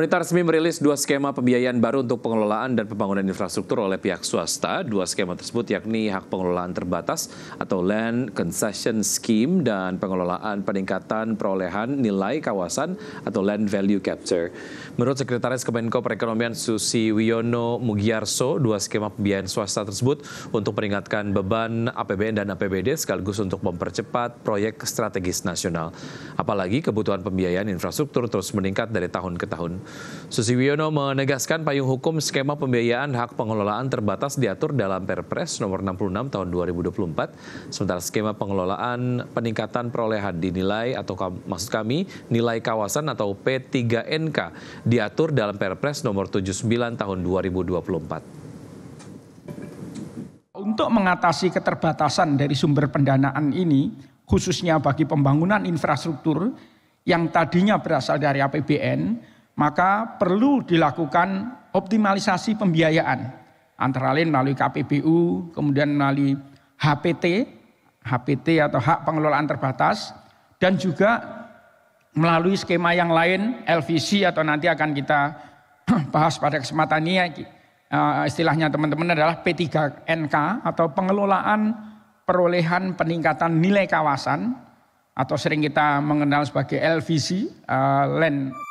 Pemerintah resmi merilis dua skema pembiayaan baru untuk pengelolaan dan pembangunan infrastruktur oleh pihak swasta. Dua skema tersebut yakni hak pengelolaan terbatas atau Land Concession Scheme dan pengelolaan peningkatan perolehan nilai kawasan atau Land Value Capture. Menurut Sekretaris Kemenko Perekonomian Susi Wiono Mugiarso, dua skema pembiayaan swasta tersebut untuk peringatkan beban APBN dan APBD sekaligus untuk mempercepat proyek strategis nasional. Apalagi kebutuhan pembiayaan infrastruktur terus meningkat dari tahun ke tahun. Susi Wiono menegaskan payung hukum skema pembiayaan hak pengelolaan terbatas diatur dalam Perpres nomor 66 tahun 2024, sementara skema pengelolaan peningkatan perolehan dinilai atau maksud kami nilai kawasan atau P3NK diatur dalam Perpres nomor 79 tahun 2024 untuk mengatasi keterbatasan dari sumber pendanaan ini, khususnya bagi pembangunan infrastruktur yang tadinya berasal dari APBN, maka perlu dilakukan optimalisasi pembiayaan antara lain melalui KPBU, kemudian melalui HPT, HPT atau hak pengelolaan terbatas dan juga melalui skema yang lain LVC atau nanti akan kita bahas pada kesempatan ini eh, istilahnya teman-teman adalah P3NK atau pengelolaan perolehan peningkatan nilai kawasan atau sering kita mengenal sebagai LVC eh, land